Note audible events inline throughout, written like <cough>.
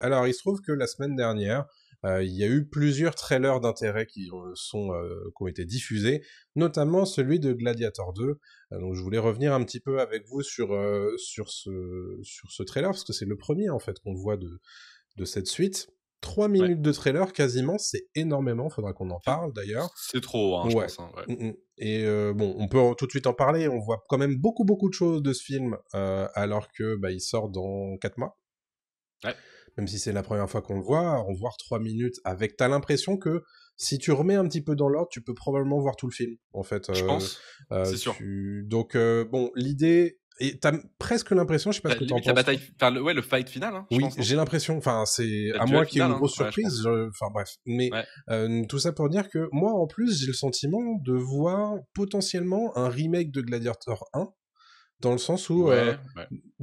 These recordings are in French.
Alors, il se trouve que la semaine dernière, euh, il y a eu plusieurs trailers d'intérêt qui, euh, euh, ont été diffusés, notamment celui de Gladiator 2. donc je voulais revenir un petit peu avec vous sur, sur, ce, sur ce trailer, parce que c'est le premier en fait qu'on voit de, de cette suite. Trois minutes de trailer quasiment, c'est énormément, faudra qu'on en parle d'ailleurs. C'est trop, hein, je pense. Hein, mm, mm. Et bon, on peut tout de suite en parler, on voit quand même beaucoup beaucoup de choses de ce film, alors que bah, il sort dans 4 mois. Ouais même si c'est la première fois qu'on le voit, on voit trois minutes avec. T'as l'impression que si tu remets un petit peu dans l'ordre, tu peux probablement voir tout le film, en fait. Je euh, pense. Euh, c'est sûr. Donc, euh, bon, l'idée. Et t'as presque l'impression, je sais pas ce que bah, t'en penses. La bataille, enfin, le, ouais, le fight final. Hein, oui, j'ai l'impression. Enfin, c'est à moi qui ai une hein. grosse surprise. enfin bref, mais tout ça pour dire que moi, en plus, j'ai le sentiment de voir potentiellement un remake de Gladiator 1 dans le sens où euh,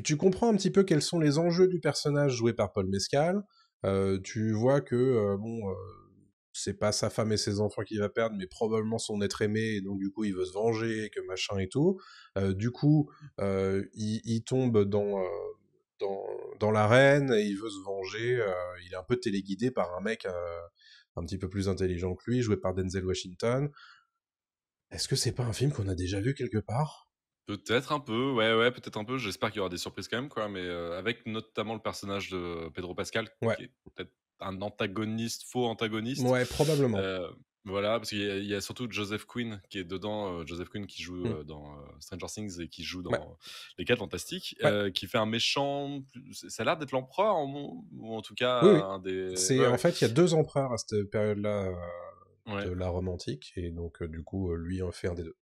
tu comprends un petit peu quels sont les enjeux du personnage joué par Paul Mescal. Euh, tu vois que euh, bon, c'est pas sa femme et ses enfants qu'il va perdre, mais probablement son être aimé, et donc du coup il veut se venger, que machin et tout. du coup, il, tombe dans, dans, dans l'arène, et il veut se venger, il est un peu téléguidé par un mec un petit peu plus intelligent que lui, joué par Denzel Washington. Est-ce que c'est pas un film qu'on a déjà vu quelque part Peut-être un peu, ouais, ouais, peut-être un peu. J'espère qu'il y aura des surprises quand même, quoi. Mais euh, avec notamment le personnage de Pedro Pascal, qui est peut-être un antagoniste, faux antagoniste. Ouais, probablement. Euh, voilà, parce qu'il y, a- surtout Joseph Quinn qui est dedans, euh, Joseph Quinn qui joue mmh. dans Stranger Things et qui joue dans Les Quatre Fantastiques, qui fait un méchant. Ça a l'air d'être l'empereur, ou en tout cas un des. C'est en fait, il y a deux empereurs à cette période-là de la romantique et donc du coup, lui en fait un des deux.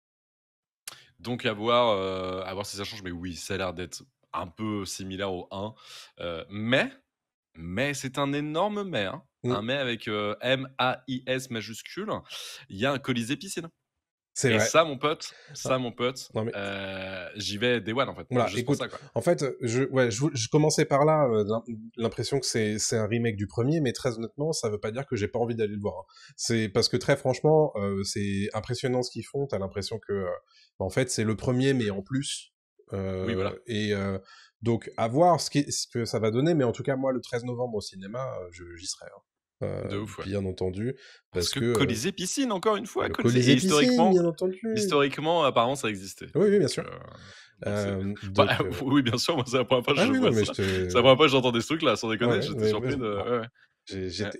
Donc, à voir, euh, si ça change. Mais oui, ça a l'air d'être un peu similaire au 1. Euh, mais, mais c'est un énorme mais. Hein. Mmh. Un mais avec euh, M-A-I-S majuscule. Il y a un colis épicine. C'est ça, mon pote, ça, mon pote, mais... Euh, j'y vais des one, en fait. Voilà, écoute, En fait, je, ouais, je, commençais par là, euh, l'impression que c'est un remake du premier, mais très honnêtement, ça veut pas dire que j'ai pas envie d'aller le voir. Hein. C'est parce que très franchement, euh, c'est impressionnant ce qu'ils font. T'as l'impression que, bah, en fait, c'est le premier, mais en plus. oui, voilà. Et donc, à voir ce, ce, que ça va donner, mais en tout cas, moi, le 13 novembre au cinéma, j'y serai. Hein. Euh, de bien entendu. Parce, que, euh, Colisée Piscine, encore une fois, Colisée, Piscine, historiquement, bien entendu. historiquement, apparemment, ça existait. Oui, bien sûr. Euh, <laughs> oui, bien sûr, moi, c'est la première fois que ah je ça. Te... C'est la première fois que j'entends là sans déconner, j'étais surpris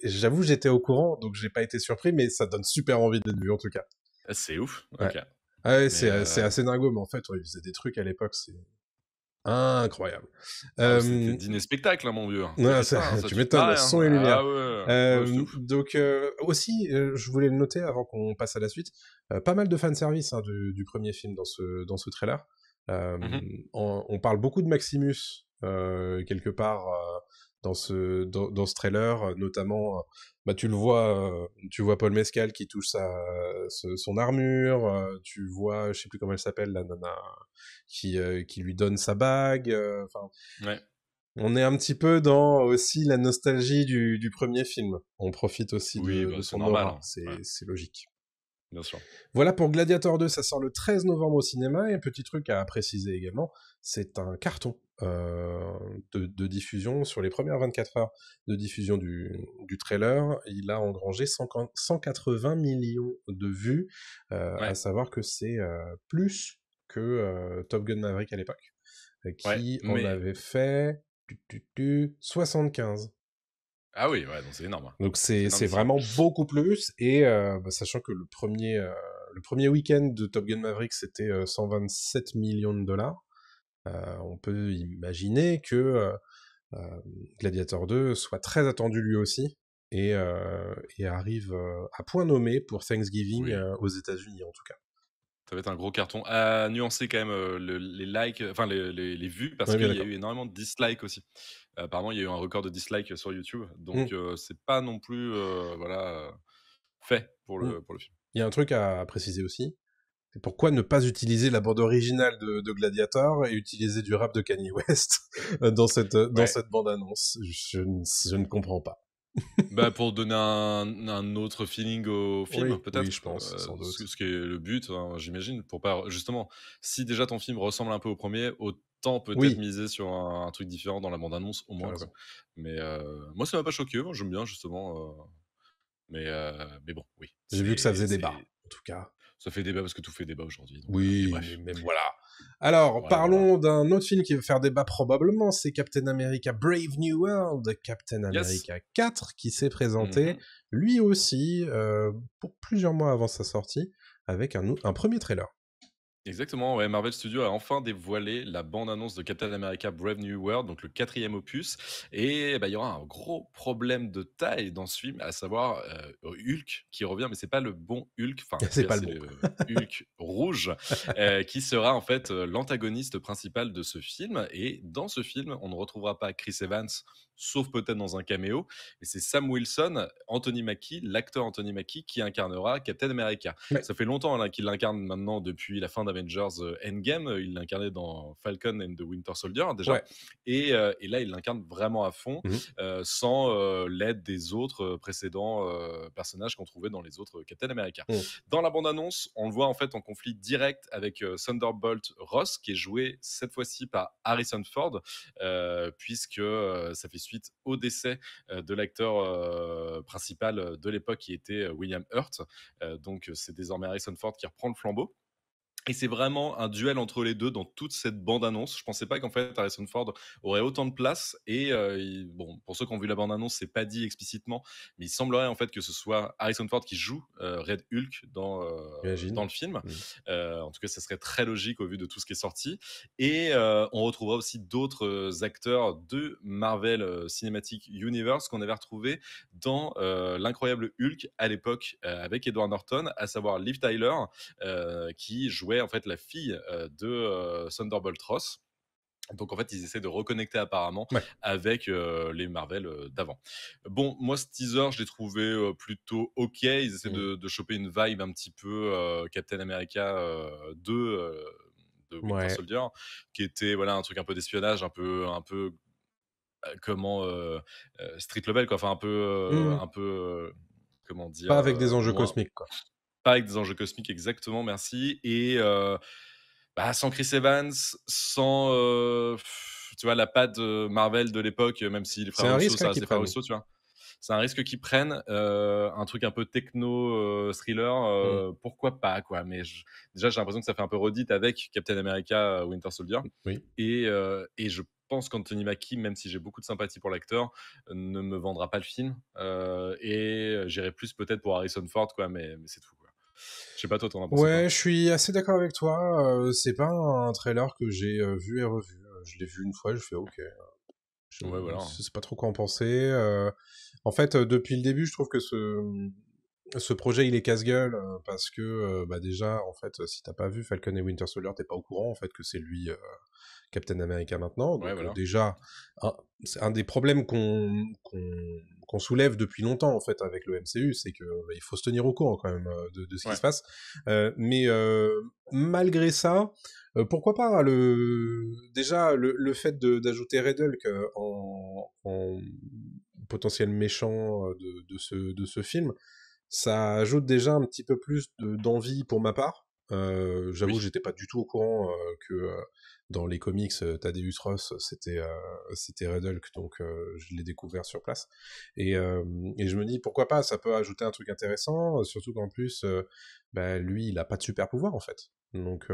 J'avoue, j'étais au courant, donc j'ai pas été surpris, mais ça donne super envie d'être vu en tout cas. Ah, c'est ouf. Ah c'est assez dingo, mais en fait, ouais, ils faisaient des trucs à l'époque, c'est Incroyable. Ah euh, C'était dîner spectacle, hein, mon vieux. tu m'étonnes, hein. son et ah lumière. Euh, donc euh, aussi, euh, je voulais le noter avant qu'on passe à la suite. pas mal de fanservice hein, du, du, premier film dans ce, dans ce trailer. Mm-hmm. on, on, parle beaucoup de Maximus quelque part dans ce dans, ce trailer, notamment, euh, bah tu le vois, euh, tu vois Paul Mescal qui touche sa son armure, euh, tu vois, je sais plus comment elle s'appelle la nana qui qui lui donne sa bague, enfin. On est un petit peu dans aussi la nostalgie du, du premier film. On profite aussi de, bah, son normal. Hein. C'est logique. Bien sûr. Voilà pour Gladiator 2, ça sort le 13 novembre au cinéma. Et un petit truc à préciser également, c'est un carton. Euh, de, diffusion, sur les premières 24 heures de diffusion du, du trailer, il a engrangé 180 millions de vues, euh, à savoir que c'est euh, plus que Top Gun Maverick à l'époque, qui en avait fait 75. Ah oui, ouais, c'est énorme. Hein. Donc c'est vraiment beaucoup plus, et bah, sachant que le premier, le premier week-end de Top Gun Maverick, c'était 127 millions de dollars. Euh, on peut imaginer que euh, euh, Gladiator 2 soit très attendu lui aussi et, arrive à point nommé pour Thanksgiving aux États-Unis en tout cas ça va être un gros carton. À nuancer quand même les likes, enfin les, vues, parce qu'il y a eu énormément de dislikes aussi. apparemment, il y a eu un record de dislikes sur YouTube, mmh. donc c'est pas non plus voilà fait pour mmh. pour le film. Il y a un truc à préciser aussi, pourquoi ne pas utiliser la bande originale de, Gladiator et utiliser du rap de Kanye West euh, dans cette, euh, dans cette bande-annonce je, ne comprends pas. <laughs> Bah, pour donner un, autre feeling au film, peut-être. Oui, je pense. Euh, sans doute. Ce, qui est le but, hein, j'imagine. Pour pas justement, si déjà ton film ressemble un peu au premier, autant peut-être miser sur un, truc différent dans la bande-annonce au moins. Mais moi, ça m'a pas choqué. Hein, j'aime bien justement. Mais mais bon, oui. J'ai vu que ça faisait débat. En tout cas ça fait débat parce que tout fait débat aujourd'hui. Euh, oui, mais voilà. Alors, parlons d'un autre film qui va faire débat probablement, c'est Captain America Brave New World, Captain America 4, qui s'est présenté, mhm. lui aussi, euh, pour plusieurs mois avant sa sortie, avec un premier trailer. Exactement, Marvel Studios a enfin dévoilé la bande-annonce de Captain America Brave New World, donc le quatrième opus, et eh ben, il y aura un gros problème de taille dans ce film, à savoir euh, Hulk qui revient, mais c'est pas le bon Hulk, enfin <laughs> c'est pas le, Hulk <laughs> rouge, euh, qui sera en fait euh, l'antagoniste principal de ce film, et dans ce film, on ne retrouvera pas Chris Evans sauf peut-être dans un caméo. Et c'est Sam Wilson, Anthony Mackie, l'acteur Anthony Mackie, qui incarnera Captain America. Ça fait longtemps hein, qu'il l'incarne maintenant depuis la fin d'Avengers euh, Endgame. Il l'incarnait dans Falcon and the Winter Soldier hein, déjà. Euh, et, là, il l'incarne vraiment à fond, mmh euh, sans l'aide des autres précédents personnages qu'on trouvait dans les autres Captain America. Mmh. Dans la bande-annonce, on le voit en fait en conflit direct avec Thunderbolt Ross, qui est joué cette fois-ci par Harrison Ford, puisque ça fait suite au décès euh, de l'acteur euh, principal euh, de l'époque qui était William Hurt. donc c'est désormais Harrison Ford qui reprend le flambeau. Et c'est vraiment un duel entre les deux dans toute cette bande-annonce. Je ne pensais pas qu'en fait Harrison Ford aurait autant de place. Et euh, bon, pour ceux qui ont vu la bande-annonce, c'est pas dit explicitement, mais il semblerait en fait que ce soit Harrison Ford qui joue euh, Red Hulk dans euh, dans le film. Mmh. en tout cas, ce serait très logique au vu de tout ce qui est sorti. Et on retrouvera aussi d'autres acteurs de Marvel Cinematic Universe qu'on avait retrouvé dans l'incroyable Hulk à l'époque avec Edward Norton, à savoir Liv Tyler qui joue en fait la fille de Thunderbolt Ross. Donc en fait, ils essaient de reconnecter apparemment avec les Marvel d'avant. Bon, moi ce teaser, je l'ai trouvé plutôt ok. Ils essaient mmh. de, choper une vibe un petit peu Captain America 2 de Winter Soldier, qui était voilà un truc un peu d'espionnage, un peu un peu comment street level quoi, enfin un peu mmh un peu comment dire. Pas avec des enjeux cosmiques quoi pas avec des enjeux cosmiques exactement, merci. Et bah, sans Chris Evans, sans tu vois la patte Marvel de l'époque, même si les frères C'est un risque qu'ils prennent, un truc un peu techno thriller, mmh. pourquoi pas quoi. Mais déjà j'ai l'impression que ça fait un peu redite avec Captain America, euh, Winter Soldier. Mmh, et, je pense qu'Anthony Mackie, même si j'ai beaucoup de sympathie pour l'acteur, ne me vendra pas le film. et j'irai plus peut-être pour Harrison Ford, quoi, mais, mais c'est tout. Je sais pas, toi, Ouais, je suis assez d'accord avec toi. Euh, c'est pas un trailer que j'ai euh, vu et revu. Euh, je l'ai vu une fois, je fais OK. Je ouais, voilà. sais pas trop quoi en penser. en fait, depuis le début, je trouve que ce, hum, ce projet, il est casse-gueule parce que bah déjà, en fait, si t'as pas vu Falcon et Winter Soldier, t'es pas au courant en fait que c'est lui Captain America maintenant. Donc, déjà, c'est un des problèmes qu'on, soulève depuis longtemps en fait avec le MCU, c'est que bah, il faut se tenir au courant quand même euh, de, ce qui se passe. Euh, mais euh, malgré ça, pourquoi pas hein, le déjà le, fait d'ajouter Red Hulk en, potentiel méchant de, de, ce, de ce film, ça ajoute déjà un petit peu plus d'envie pour ma part. j'avoue, j'étais pas du tout au courant que dans les comics, euh, Thaddeus Ross, c'était euh, c'était Red Hulk, donc euh, je l'ai découvert sur place. Et, et, je me dis pourquoi pas, ça peut ajouter un truc intéressant, surtout qu'en plus, bah, lui, il a pas de super pouvoir en fait. Donc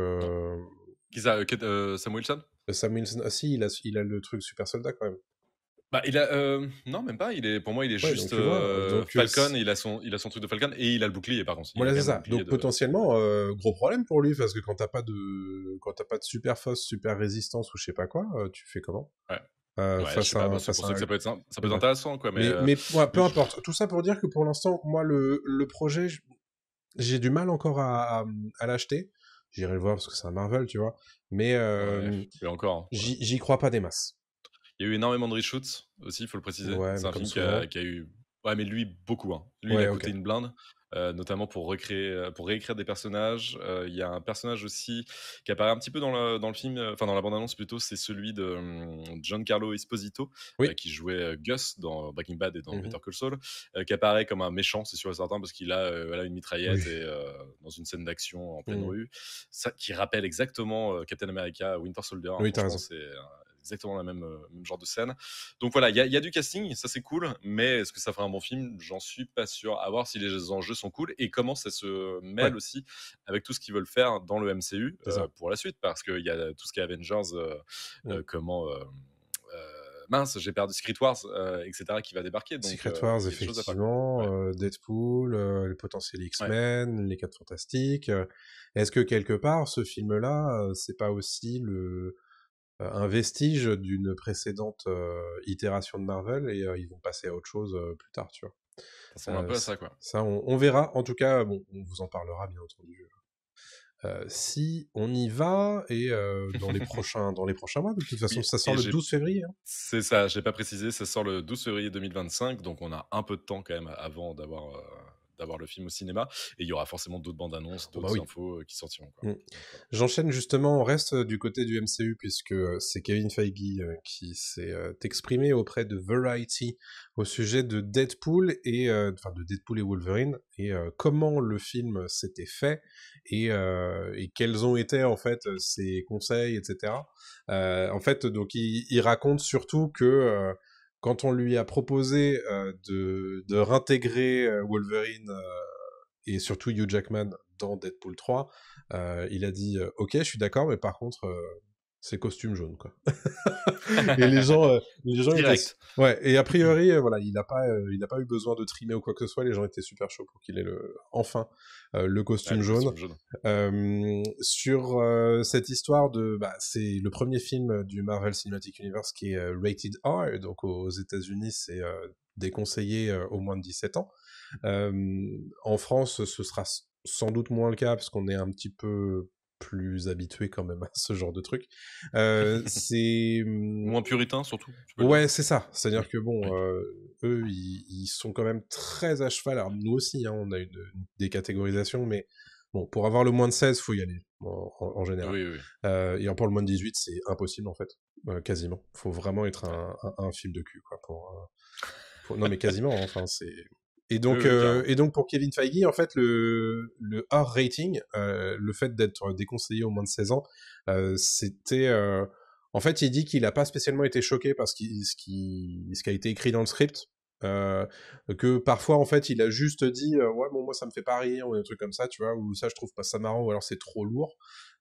Qui Sam Wilson Sam ah, si, il a, il a le truc super soldat quand même. Bah, il a, euh, non, même pas. Il est, pour moi, il est juste euh, euh, Falcon. Il a, son, il a son truc de Falcon et il a le bouclier, par contre. Donc potentiellement, gros problème pour lui, parce que quand t'as pas de, quand t'as pas de super force, super résistance ou je sais pas quoi, tu fais comment Ouais. pour ça que ça peut être, ça peut intéressant, Mais, peu importe. Tout ça pour dire que pour l'instant, moi, le, projet, j'ai du mal encore à, l'acheter. J'irai le voir parce que c'est un Marvel, tu vois. Mais encore. Hein, j'y crois pas des masses. Il y a eu énormément de reshoots aussi, il faut le préciser. c'est un film qui a, eu. Oui, mais lui, beaucoup. Hein. Lui, il a coûté une blinde. Euh, notamment pour recréer, euh, pour réécrire des personnages. Euh, il y a un personnage aussi qui apparaît un petit peu dans le, dans le film, enfin dans la bande-annonce plutôt, c'est celui de John hum, Giancarlo Esposito, qui jouait Gus dans Breaking Bad et dans Winter mmh Better Call Saul, qui apparaît comme un méchant, c'est sûr et certain, parce qu'il a une mitraillette et dans une scène d'action en pleine mmh rue, ça, qui rappelle exactement Captain America, Winter Soldier. Hein, oui, hein, c'est exactement le euh, même, genre de scène. Donc voilà, il y, a du casting, ça c'est cool, mais est-ce que ça fera un bon film J'en suis pas sûr. À voir si les enjeux sont cool et comment ça se mêle aussi avec tout ce qu'ils veulent faire dans le MCU euh, pour la suite, parce qu'il y a tout ce qui a Avengers, euh, comment mince, j'ai perdu Secret Wars, etc., qui va débarquer. Donc, Secret Wars, effectivement, Deadpool, le les potentiels X-Men, les 4 Fantastiques. Est-ce que quelque part, ce film-là, c'est pas aussi le, euh, un vestige d'une précédente euh, itération de Marvel et euh, ils vont passer à autre chose plus tard, tu vois. Ça un peu à ça, quoi. Ça, on, verra. En tout cas, bon, on vous en parlera, bien entendu. si on y va et dans les <laughs> prochains dans les prochains mois de toute façon ça sort le 12 février hein. c'est ça j'ai pas précisé ça sort le 12 février 2025 donc on a un peu de temps quand même avant d'avoir d'avoir le film au cinéma. Et il y aura forcément d'autres bandes annonces, ah, bah d'autres infos euh, qui sortiront. Mm. J'enchaîne justement, on reste euh, du côté du MCU puisque euh, c'est Kevin Feige qui s'est exprimé auprès de Variety au sujet de Deadpool et de Deadpool et Wolverine et comment le film s'était fait et, quels ont été en fait ses conseils, etc. en fait, donc il raconte surtout que quand on lui a proposé euh, de, réintégrer euh, Wolverine euh, et surtout Hugh Jackman dans Deadpool 3, il a dit Ok, je suis d'accord, mais par contre, c'est costume jaune quoi. <laughs> et les gens, euh, les gens Ouais. Et a priori, euh, voilà, il n'a pas, euh, il n'a pas eu besoin de trimer ou quoi que ce soit. Les gens étaient super chauds pour qu'il ait le, enfin, le costume jaune. sur cette histoire de, bah, c'est le premier film du Marvel Cinematic Universe qui est rated R, donc aux États-Unis, c'est déconseillé au moins de 17 ans. en France, ce sera sans doute moins le cas parce qu'on est un petit peu plus habitués quand même à ce genre de truc. Euh, <laughs> c'est mm, moins puritain surtout. Ouais, c'est ça. C'est-à-dire que bon, euh, eux, ils, sont quand même très à cheval. Alors nous aussi, hein, on a eu des catégorisations, mais bon, pour avoir le moins de 16, faut y aller en, général. Euh, et en et pour le moins de 18, c'est impossible en fait, quasiment. Faut vraiment être un, un, de cul pour... Non mais quasiment. Hein, enfin, c'est et donc, euh, et donc pour Kevin Feige, en fait, le, R rating, euh, le fait d'être déconseillé au moins de 16 ans, euh, c'était... en fait, il dit qu'il n'a pas spécialement été choqué par ce ce qui a été écrit dans le script, euh, que parfois en fait il a juste dit euh, ouais bon moi ça me fait pas rire ou un truc comme ça tu vois ou ça je trouve pas ça marrant ou alors c'est trop lourd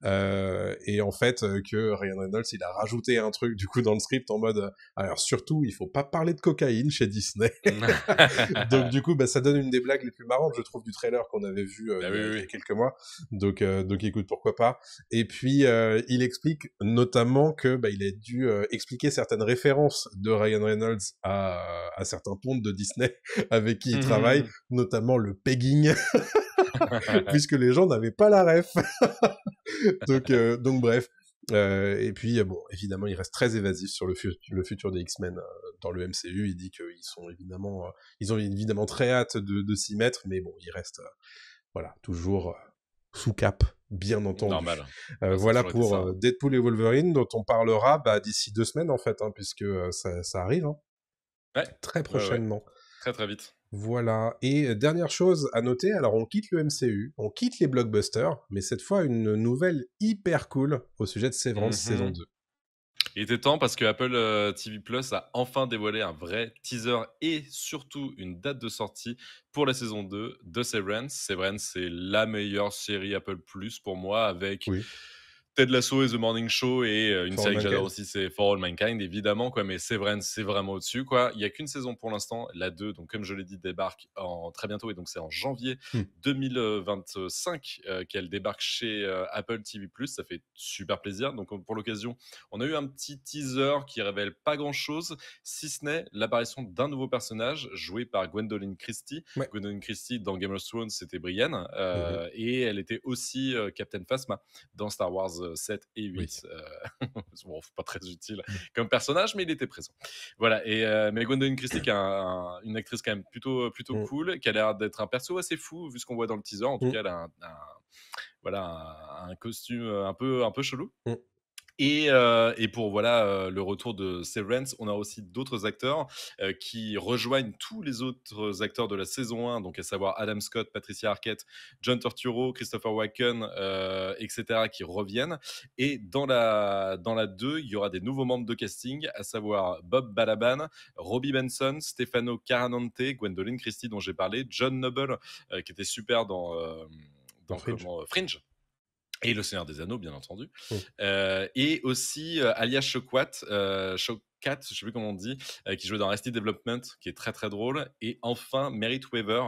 euh, et en fait que Ryan Reynolds il a rajouté un truc du coup dans le script en mode alors surtout il faut pas parler de cocaïne chez Disney <laughs> donc du coup bah, ça donne une des blagues les plus marrantes je trouve du trailer qu'on avait vu bah il y a quelques mois donc donc écoute pourquoi pas et puis il explique notamment que bah, il a dû expliquer certaines références de Ryan Reynolds à, à certains de Disney <laughs> avec qui il mmh. travaille, notamment le pegging, <laughs> puisque les gens n'avaient pas la ref. <laughs> donc, euh, donc bref. Euh, et puis, bon, évidemment, il reste très évasif sur le, futur des X-Men euh, dans le MCU. Il dit qu'ils sont évidemment, ils ont évidemment très hâte de, s'y mettre, mais bon, il reste, voilà, toujours sous cap, bien entendu. Normal. voilà pour Deadpool et Wolverine, dont on parlera bah, d'ici deux semaines en fait, hein, puisque ça, arrive. Hein très prochainement. très très vite. Voilà. Et euh, dernière chose à noter, alors on quitte le MCU, on quitte les blockbusters, mais cette fois une nouvelle hyper cool au sujet de Severance mhm. saison 2. Il était temps parce que Apple euh, TV Plus a enfin dévoilé un vrai teaser et surtout une date de sortie pour la saison 2 de Severance. Severance, c'est la meilleure série Apple Plus pour moi avec... Ted Lasso et The Morning Show et euh, une série que j'adore aussi, c'est For All Mankind, évidemment, quoi, mais Severance, c'est vraiment au-dessus. quoi. Il n'y a qu'une saison pour l'instant, la 2, donc comme je l'ai dit, débarque en, très bientôt, et donc c'est en janvier 2025 hmm. euh, qu'elle débarque chez euh, Apple TV+, ça fait super plaisir. Donc pour l'occasion, on a eu un petit teaser qui révèle pas grand-chose, si ce n'est l'apparition d'un nouveau personnage joué par Gwendoline Christie. Gwendoline Christie, dans Game of Thrones, c'était Brienne, mhm. et elle était aussi Captain Phasma dans Star Wars 7 et 8. Euh, <laughs> bon, pas très utile comme personnage, mais il était présent. Voilà. Et, euh, mais Gwendoline Christie, qui est une actrice quand même plutôt, plutôt mm. cool, qui a l'air d'être un perso assez fou, vu ce qu'on voit dans le teaser. En tout mm. cas, elle a un, voilà, un, costume euh, un peu, un peu chelou. Mm. Euh, et, pour voilà euh, le retour de Severance, on a aussi d'autres acteurs euh, qui rejoignent tous les autres acteurs de la saison 1, donc à savoir Adam Scott, Patricia Arquette, John Torturo, Christopher Walken, etc., qui reviennent. Et dans la, dans 2, il y aura des nouveaux membres de casting, à savoir Bob Balaban, Robbie Benson, Stefano Caranante, Gwendoline Christie, dont j'ai parlé, John Noble, qui était super dans, dans, Fringe et Le Seigneur des Anneaux, bien entendu. Mmh. Euh, et aussi euh, alias Choquat, euh, Kat, je sais plus comment on dit, euh, qui jouait dans Arrested Development, qui est très très drôle. Et enfin, Merit Weaver,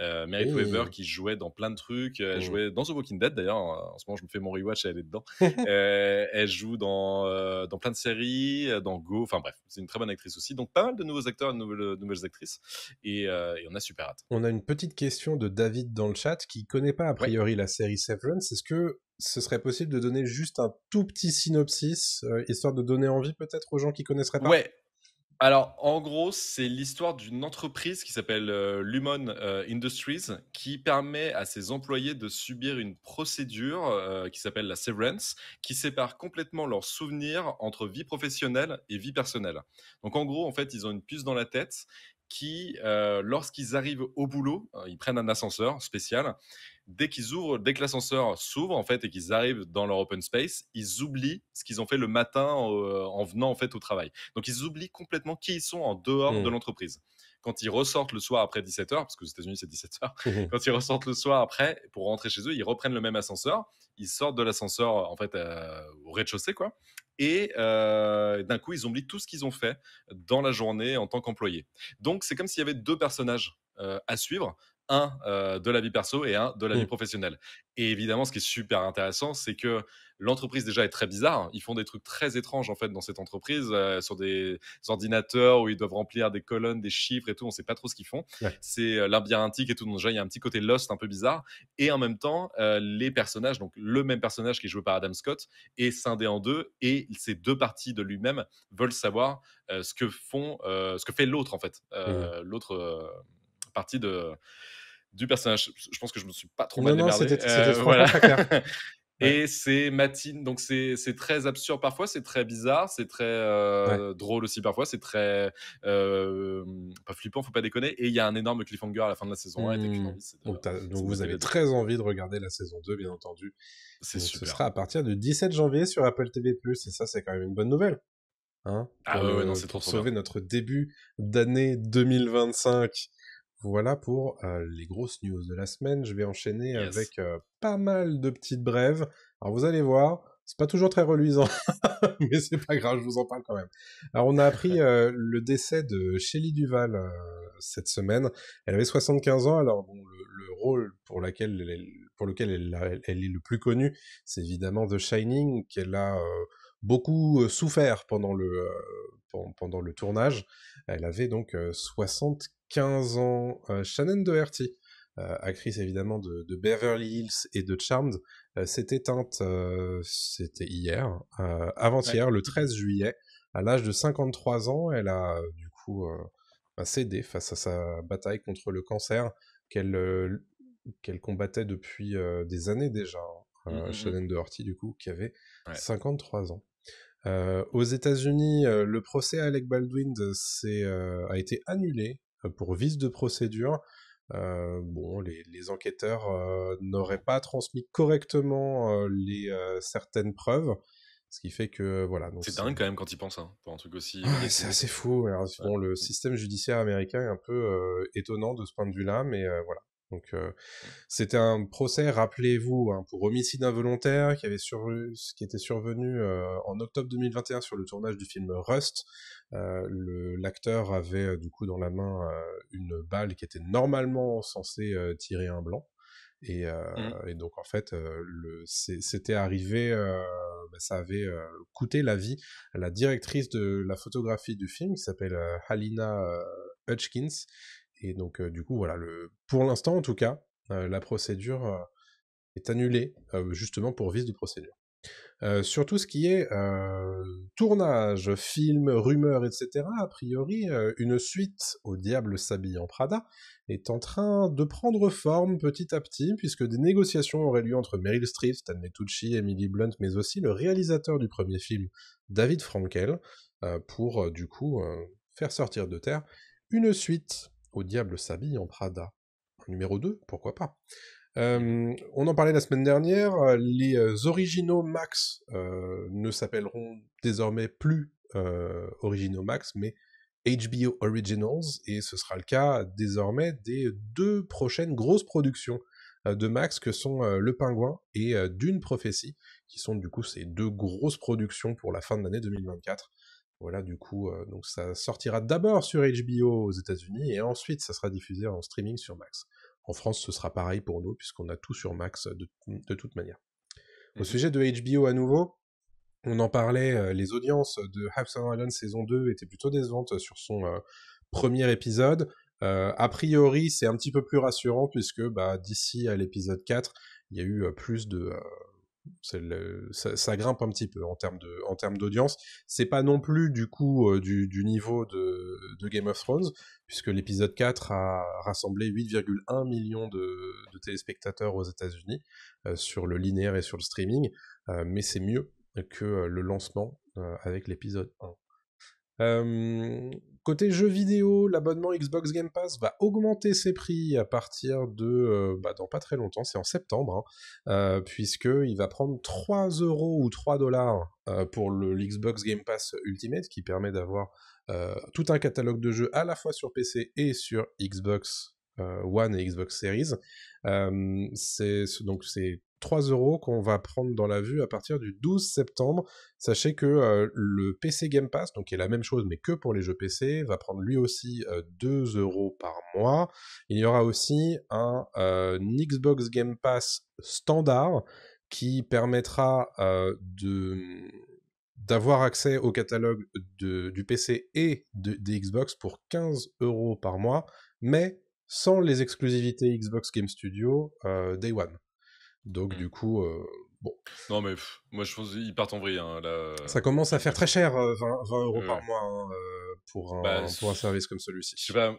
euh, oh. Weaver qui jouait dans plein de trucs, euh, elle mm. jouait dans The Walking Dead d'ailleurs. En ce moment, je me fais mon rewatch elle est dedans. <laughs> Euh, elle joue dans dans plein de séries, dans Go. Enfin bref, c'est une très bonne actrice aussi. Donc pas mal de nouveaux acteurs, de nouvelles, nouvelles actrices, et, on a super hâte. On a une petite question de David dans le chat qui connaît pas a priori la série Severance. Est-ce que ce serait possible de donner juste un tout petit synopsis, histoire de donner envie peut-être aux gens qui connaissent oui. Ouais. Alors, en gros, c'est l'histoire d'une entreprise qui s'appelle euh, Lumon euh, Industries qui permet à ses employés de subir une procédure euh, qui s'appelle la severance, qui sépare complètement leurs souvenirs entre vie professionnelle et vie personnelle. Donc, en gros, en fait, ils ont une puce dans la tête qui, lorsqu'ils arrivent au boulot, ils prennent un ascenseur spécial dès qu'ils ouvrent, dès que l'ascenseur s'ouvre en fait et qu'ils arrivent dans leur open space, ils oublient ce qu'ils ont fait le matin euh, en venant en fait au travail. Donc ils oublient complètement qui ils sont en dehors de mmh. l'entreprise. Quand ils ressortent le soir après 17h, parce que aux États-Unis c'est 17h, mmh quand ils ressortent le soir après pour rentrer chez eux, ils reprennent le même ascenseur, ils sortent de l'ascenseur en fait euh, au rez-de-chaussée quoi, et euh, d'un coup ils oublient tout ce qu'ils ont fait dans la journée en tant qu'employés. Donc c'est comme s'il y avait deux personnages à suivre un de la vie perso et un de la vie mmh. professionnelle. Et évidemment, ce qui est super intéressant, c'est que l'entreprise déjà est très bizarre. Hein. Ils font des trucs très étranges en fait dans cette entreprise sur des ordinateurs où ils doivent remplir des colonnes, des chiffres et tout. On ne sait pas trop ce qu'ils font. C'est euh, et tout. Donc déjà, il y a un petit côté Lost un peu bizarre. Et en même temps, les personnages, donc le même personnage qui est joué par Adam Scott, est scindé en deux et ces deux parties de lui-même veulent savoir ce que font, ce que fait l'autre en fait, mmh. l'autre partie de, du personnage. Je pense que je me suis pas trop mal euh, <laughs> Et c'est matine, donc c'est très absurde parfois, c'est très bizarre, c'est très euh, drôle aussi parfois, c'est très euh, pas flippant, faut pas déconner. Et il y a un énorme cliffhanger à la fin de la saison 1. Mmh. donc, vous avez très envie de regarder la saison 2, bien entendu. C'est super. Ce sera à partir du 17 janvier sur Apple TV+, et ça c'est quand même une bonne nouvelle. Hein, ah ouais, non, c'est Pour sauver notre début d'année 2025 voilà pour euh, les grosses news de la semaine. Je vais enchaîner avec euh, pas mal de petites brèves. Alors vous allez voir, c'est pas toujours très reluisant, <laughs> mais c'est pas grave, je vous en parle quand même. Alors on a appris <laughs> euh, le décès de Shelley Duval cette semaine. Elle avait 75 ans. Alors le, rôle pour, lequel elle, est le plus connue, c'est évidemment The Shining, qu'elle a beaucoup souffert pendant le pendant le tournage. Elle avait donc 75 15 ans, euh, Shannon Doherty, euh, actrice évidemment de, Beverly Hills et de Charmed, euh, s'est éteinte, c'était hier, avant-hier, le 13 juillet, à l'âge de 53 ans. Elle a du coup cédé face à sa bataille contre le cancer qu'elle qu'elle combattait depuis des années déjà. Hein, mmh, mmh, mmh. Shannon Doherty, du coup, qui avait 53 ans. aux États-Unis, le procès à Alec Baldwin a été annulé euh, pour vice de procédure. Euh, bon, les, enquêteurs euh, n'auraient pas transmis correctement les certaines preuves, ce qui fait que voilà. C'est dingue quand même quand ils pensent hein, un truc aussi. Ah, c'est assez fou. le système judiciaire américain est un peu étonnant de ce point de vue-là, mais voilà. Donc euh, c'était un procès, rappelez-vous, hein, pour homicide involontaire qui, avait qui était survenu euh, en octobre 2021 sur le tournage du film Rust. Euh, l'acteur avait du coup dans la main une balle qui était normalement censée tirer un blanc. Et, mmh. donc en fait, c'était arrivé, bah, ça avait coûté la vie à la directrice de la photographie du film qui s'appelle Halina Hutchkins et donc, euh, du coup, voilà, pour l'instant, en tout cas, euh, la procédure euh, est annulée, justement pour vice du procédure. sur tout ce qui est tournage, film, rumeurs, etc., a priori, une suite au Diable s'habille en Prada est en train de prendre forme petit à petit, puisque des négociations auraient lieu entre Meryl Streep, Stanley Tucci, Emily Blunt, mais aussi le réalisateur du premier film, David Frankel, pour, du coup, faire sortir de terre une suite au diable s'habille en Prada. Numéro 2, pourquoi pas on en parlait la semaine dernière, les euh, originaux Max euh, ne s'appelleront désormais plus euh, originaux Max, mais HBO Originals, et ce sera le cas désormais des deux prochaines grosses productions de Max que sont Le Pingouin et D'une Prophétie, qui sont du coup ces deux grosses productions pour la fin de l'année 2024. Voilà, du coup, euh, donc ça sortira d'abord sur HBO aux États-Unis et ensuite ça sera diffusé en streaming sur Max. En France, ce sera pareil pour nous puisqu'on a tout sur Max euh, de, toute manière. Au mhm. sujet de HBO à nouveau, on en parlait, euh, les audiences de House Island saison 2 étaient plutôt décevantes sur son premier épisode. a priori, c'est un petit peu plus rassurant puisque bah, d'ici à l'épisode 4, il y a eu plus de ça, grimpe un petit peu en termes de en termes d'audience. C'est pas non plus du coup euh, du, niveau de, Game of Thrones puisque l'épisode 4 a rassemblé 8,1 millions de, de, téléspectateurs aux États-Unis euh, sur le linéaire et sur le streaming, euh, mais c'est mieux que le lancement avec l'épisode 1. Côté jeux vidéo, l'abonnement Xbox Game Pass va augmenter ses prix à partir de euh, bah, dans pas très longtemps, c'est en septembre, hein, euh, puisqu'il va prendre 3 euros ou 3 dollars euh, pour le Xbox Game Pass Ultimate, qui permet d'avoir tout un catalogue de jeux à la fois sur PC et sur Xbox One et Xbox Series. c'est donc c'est 3 euros qu'on va prendre dans la vue à partir du 12 septembre. Sachez que euh, le PC Game Pass, donc qui est la même chose mais que pour les jeux PC, va prendre lui aussi 2 euh, euros par mois. Il y aura aussi un euh, Xbox Game Pass standard qui permettra de d'avoir accès au catalogue du PC et des Xbox pour 15 euros par mois, mais sans les exclusivités Xbox Game Studio Day One. Donc, mmh. du coup, euh, bon. Non, mais moi, je pense qu'ils partent en vrille. Hein, là... Euh, ça commence à faire très cher, 20, euh, euros par mois, hein, euh, pour, un, bah, un, service comme celui-ci.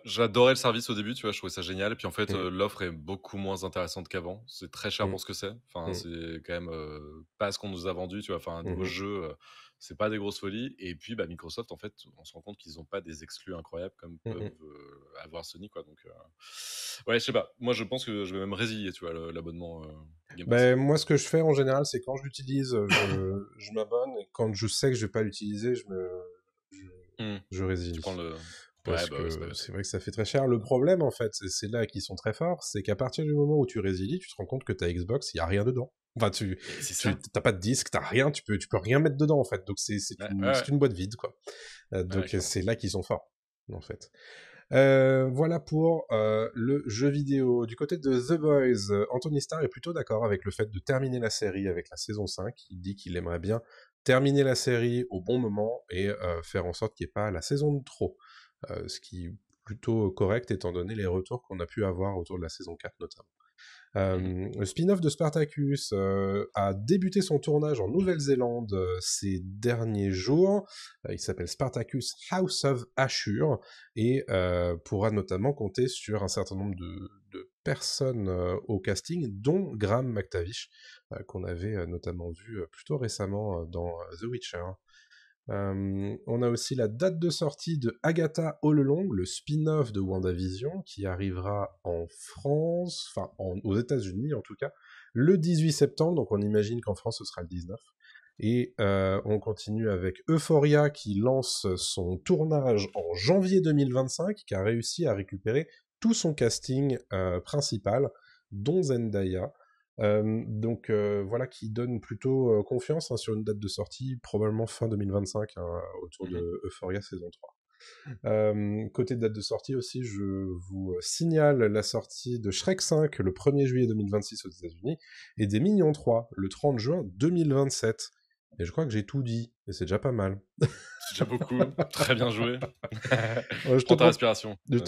j'adorais le service au début, tu vois, je trouvais ça génial. Puis en fait, mm. l'offre est beaucoup moins intéressante qu'avant. C'est très cher mm. pour ce que c'est. Enfin, mm. c'est quand même pas ce qu'on nous a vendu, tu vois. Enfin, un gros mm-hmm. jeu, ce c'est pas des grosses folies. Et puis, bah, Microsoft, en fait, on se rend compte qu'ils n'ont pas des exclus incroyables comme mm-hmm. peuvent avoir Sony, quoi. Donc, ouais, je sais pas. Moi, je pense que je vais même résilier, tu vois, l'abonnement. Bah, moi, ce que je fais en général, c'est quand je je, m'abonne et quand je sais que je vais pas l'utiliser, je me je, mmh. résilie. Le... Bah c'est vrai que ça fait très cher. Le problème, en fait, c'est là qu'ils sont très forts, c'est qu'à partir du moment où tu résilies, tu te rends compte que ta Xbox, il n'y a rien dedans. Enfin, tu n'as pas de disque, tu rien, tu peux, tu peux rien mettre dedans, en fait. Donc, c'est une, une, boîte vide, quoi. Euh, donc, c'est là qu'ils sont forts en fait. Euh, voilà pour euh, le jeu vidéo. Du côté de The Boys, Anthony Starr est plutôt d'accord avec le fait de terminer la série avec la saison 5. Il dit qu'il aimerait bien terminer la série au bon moment et euh, faire en sorte qu'il n'y ait pas la saison de trop. ce qui est plutôt correct étant donné les retours qu'on a pu avoir autour de la saison 4 notamment. Euh, le spin-off de Spartacus euh, a débuté son tournage en Nouvelle-Zélande euh, ces derniers jours. il s'appelle Spartacus House of Ashur et pourra notamment compter sur un certain nombre de personnes au casting, dont Graham McTavish, qu'on avait notamment vu plutôt récemment dans The Witcher. Euh, on a aussi la date de sortie de Agatha All Along, le spin-off de WandaVision, qui arrivera en France, enfin aux États-Unis en tout cas, le 18 septembre. Donc on imagine qu'en France ce sera le 19. Et euh, on continue avec Euphoria qui lance son tournage en janvier 2025, qui a réussi à récupérer tout son casting euh, principal, dont Zendaya donc voilà, qui donne plutôt confiance hein, sur une date de sortie, probablement fin 2025, hein, autour mmh de Euphoria saison 3. côté date de sortie aussi, je vous signale la sortie de Shrek 5 le 1er juillet 2026 aux États-Unis et des Minions 3 le 30 juin 2027. Et je crois que j'ai tout dit, et c'est déjà pas mal. C'est déjà beaucoup, très bien joué. je Prends ta respiration.